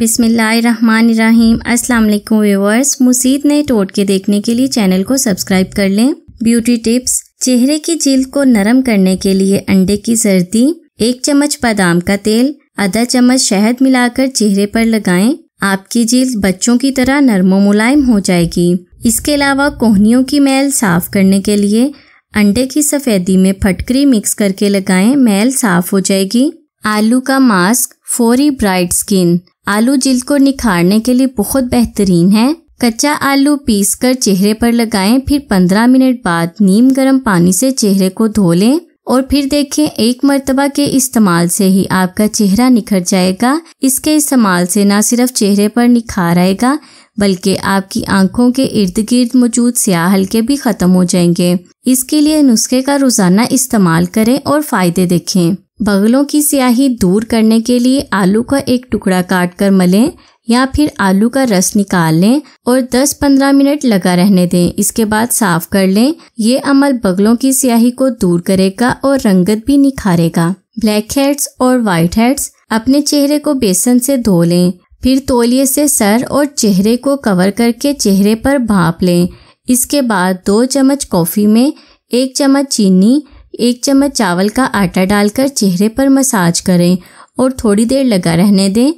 बिसमीम अस्सलाम वालेकुम व्यूवर्स मुसीद नए टोट के देखने के लिए चैनल को सब्सक्राइब कर लें ब्यूटी टिप्स चेहरे की जिल्द को नरम करने के लिए अंडे की सर्दी एक चम्मच बादाम का तेल आधा चम्मच शहद मिलाकर चेहरे पर लगाएं आपकी जिल्द बच्चों की तरह नरम मुलायम हो जाएगी इसके अलावा कोहनियों की मैल साफ करने के लिए अंडे की सफेदी में फटकरी मिक्स करके लगाएं मैल साफ हो जाएगी आलू का मास्क फोरी ब्राइट स्किन आलू जिल को निखारने के लिए बहुत बेहतरीन है कच्चा आलू पीसकर चेहरे पर लगाएं फिर 15 मिनट बाद नीम गर्म पानी से चेहरे को धो लें और फिर देखें एक मरतबा के इस्तेमाल से ही आपका चेहरा निखर जाएगा इसके इस्तेमाल से न सिर्फ चेहरे पर निखार आएगा बल्कि आपकी आंखों के इर्द गिर्द मौजूद स्याह हल्के भी खत्म हो जाएंगे इसके लिए नुस्खे का रोजाना इस्तेमाल करें और फायदे देखें बगलों की स्याही दूर करने के लिए आलू का एक टुकड़ा काट कर मलें या फिर आलू का रस निकाल लें और 10-15 मिनट लगा रहने दें इसके बाद साफ कर लें ये अमल बगलों की स्याही को दूर करेगा और रंगत भी निखारेगा ब्लैक हेड्स और वाइट हेड्स अपने चेहरे को बेसन से धो लें फिर तोलिए से सर और चेहरे को कवर करके चेहरे पर भाप लें इसके बाद दो चम्मच कॉफ़ी में एक चम्मच चीनी एक चम्मच चावल का आटा डालकर चेहरे पर मसाज करें और थोड़ी देर लगा रहने दें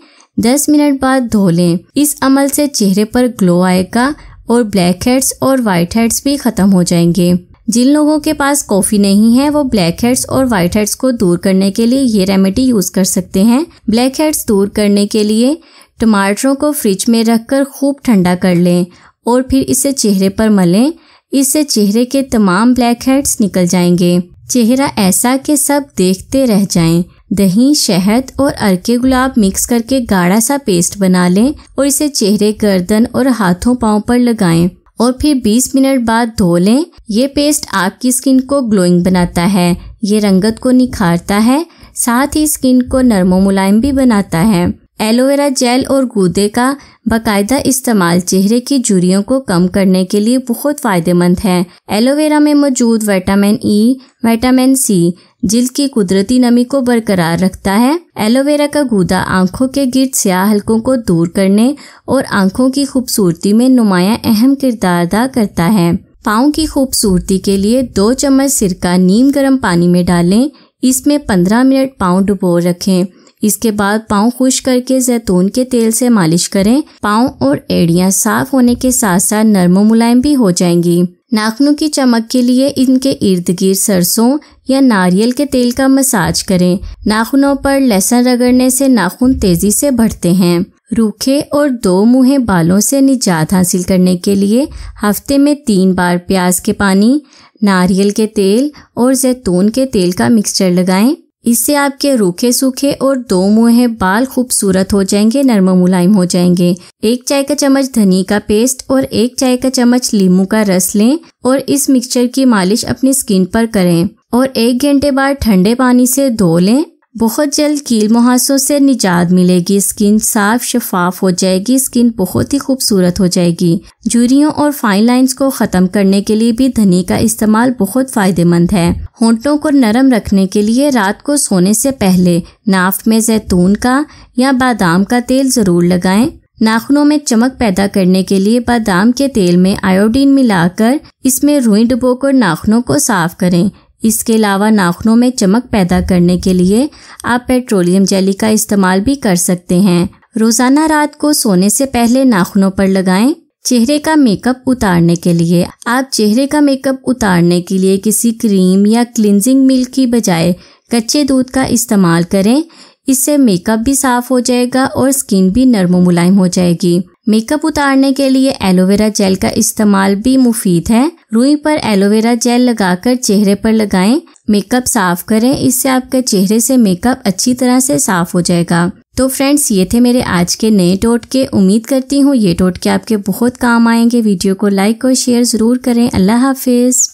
10 मिनट बाद धो लें इस अमल से चेहरे पर ग्लो आएगा और ब्लैक हेड्स और वाइट हेड्स भी ख़त्म हो जाएंगे जिन लोगों के पास कॉफ़ी नहीं है वो ब्लैक हेड्स और वाइट हेड्स को दूर करने के लिए ये रेमेडी यूज़ कर सकते हैं ब्लैक हेड्स दूर करने के लिए टमाटरों को फ्रिज में रखकर खूब ठंडा कर लें और फिर इसे चेहरे पर मलें इससे चेहरे के तमाम ब्लैक हेड्स निकल जाएंगे चेहरा ऐसा कि सब देखते रह जाएं। दही शहद और अरके गुलाब मिक्स करके गाढ़ा सा पेस्ट बना लें और इसे चेहरे गर्दन और हाथों पाँव पर लगाएं और फिर 20 मिनट बाद धो लें ये पेस्ट आपकी स्किन को ग्लोइंग बनाता है ये रंगत को निखारता है साथ ही स्किन को नरमो मुलायम भी बनाता है एलोवेरा जेल और गूदे का बाकायदा इस्तेमाल चेहरे की झुरियों को कम करने के लिए बहुत फ़ायदेमंद है एलोवेरा में मौजूद vitamin E e, vitamin C जिल्द की कुदरती नमी को बरकरार रखता है एलोवेरा का गूदा आंखों के गिर्द स्याह हल्कों को दूर करने और आंखों की खूबसूरती में नुमाया अहम किरदार अदा करता है पाँव की खूबसूरती के लिए दो चम्मच सिरका नीम गर्म पानी में डालें इसमें पंद्रह मिनट पाँव डुबो रखें इसके बाद पाँव खुश करके जैतून के तेल से मालिश करें पाँव और एड़ियाँ साफ होने के साथ साथ नरम मुलायम भी हो जाएंगी नाखनों की चमक के लिए इनके इर्द गिर्द सरसों या नारियल के तेल का मसाज करें नाखूनों पर लहसन रगड़ने से नाखून तेजी से बढ़ते हैं रूखे और दो मुहे बालों से निजात हासिल करने के लिए हफ्ते में तीन बार प्याज के पानी नारियल के तेल और जैतून के तेल का मिक्सचर लगाएं इससे आपके रूखे सूखे और दो मुहे बाल खूबसूरत हो जाएंगे नरम मुलायम हो जाएंगे एक चाय का चम्मच धनी का पेस्ट और एक चाय का चम्मच लीमू का रस लें और इस मिक्सचर की मालिश अपनी स्किन पर करें और एक घंटे बाद ठंडे पानी से धो लें बहुत जल्द कील मुहासों से निजात मिलेगी स्किन साफ शफाफ हो जाएगी स्किन बहुत ही खूबसूरत हो जाएगी झुरियों और फाइन लाइंस को ख़त्म करने के लिए भी धनी का इस्तेमाल बहुत फ़ायदेमंद है होंठों को नरम रखने के लिए रात को सोने से पहले नाफ में जैतून का या बादाम का तेल ज़रूर लगाएं नाखूनों में चमक पैदा करने के लिए बादाम के तेल में आयोडीन मिलाकर इसमें रुई डुबोकर नाखूनों को साफ करें इसके अलावा नाखूनों में चमक पैदा करने के लिए आप पेट्रोलियम जेली का इस्तेमाल भी कर सकते हैं रोजाना रात को सोने से पहले नाखूनों पर लगाएं चेहरे का मेकअप उतारने के लिए आप चेहरे का मेकअप उतारने के लिए किसी क्रीम या क्लिनजिंग मिल्क की बजाय कच्चे दूध का इस्तेमाल करें इससे मेकअप भी साफ हो जाएगा और स्किन भी नरम मुलायम हो जाएगी मेकअप उतारने के लिए एलोवेरा जेल का इस्तेमाल भी मुफीद है रुई पर एलोवेरा जेल लगाकर चेहरे पर लगाएं मेकअप साफ करें इससे आपके चेहरे से मेकअप अच्छी तरह से साफ हो जाएगा तो फ्रेंड्स ये थे मेरे आज के नए टोटके उम्मीद करती हूँ ये टोटके आपके बहुत काम आएंगे वीडियो को लाइक और शेयर ज़रूर करें अल्लाह हाफिज़